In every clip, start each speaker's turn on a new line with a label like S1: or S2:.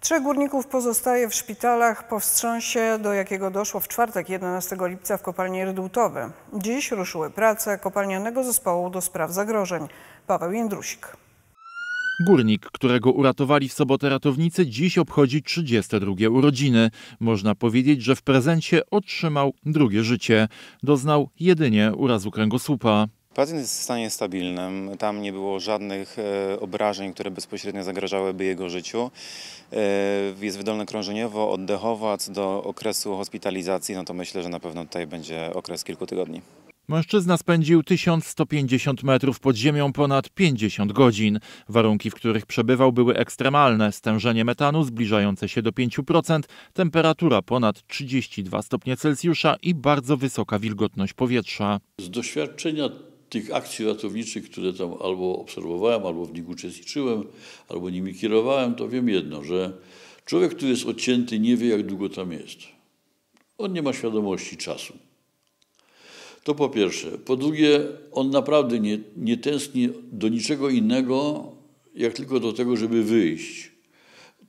S1: Trzech górników pozostaje w szpitalach po wstrząsie, do jakiego doszło w czwartek 11 lipca w kopalni Rydultowe. Dziś ruszyły prace kopalnianego zespołu do spraw zagrożeń. Paweł Jędrusik.
S2: Górnik, którego uratowali w sobotę ratownicy, dziś obchodzi 32 urodziny. Można powiedzieć, że w prezencie otrzymał drugie życie. Doznał jedynie urazu kręgosłupa.
S3: Pacjent jest w stanie stabilnym, tam nie było żadnych e, obrażeń, które bezpośrednio zagrażałyby jego życiu. E, jest wydolny krążeniowo, oddechowo, co do okresu hospitalizacji, no to myślę, że na pewno tutaj będzie okres kilku tygodni.
S2: Mężczyzna spędził 1150 metrów pod ziemią ponad 50 godzin. Warunki, w których przebywał, były ekstremalne. Stężenie metanu zbliżające się do 5%, temperatura ponad 32 stopnie Celsjusza i bardzo wysoka wilgotność powietrza.
S4: Z doświadczenia tych akcji ratowniczych, które tam albo obserwowałem, albo w nich uczestniczyłem, albo nimi kierowałem, to wiem jedno, że człowiek, który jest odcięty, nie wie, jak długo tam jest. On nie ma świadomości czasu. To po pierwsze. Po drugie, on naprawdę nie, nie tęskni do niczego innego, jak tylko do tego, żeby wyjść.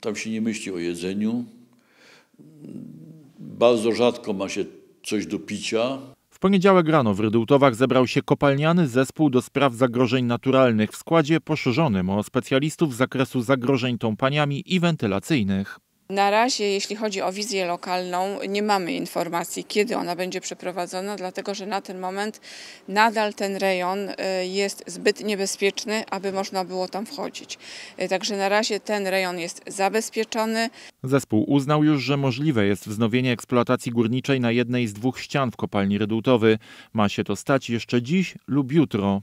S4: Tam się nie myśli o jedzeniu. Bardzo rzadko ma się coś do picia.
S2: W poniedziałek rano w Rydułtowach zebrał się kopalniany zespół do spraw zagrożeń naturalnych w składzie poszerzonym o specjalistów z zakresu zagrożeń tąpaniami i wentylacyjnych.
S1: Na razie, jeśli chodzi o wizję lokalną, nie mamy informacji, kiedy ona będzie przeprowadzona, dlatego że na ten moment nadal ten rejon e, jest zbyt niebezpieczny, aby można było tam wchodzić. E, także na razie ten rejon jest zabezpieczony.
S2: Zespół uznał już, że możliwe jest wznowienie eksploatacji górniczej na jednej z dwóch ścian w kopalni Redutowy. Ma się to stać jeszcze dziś lub jutro.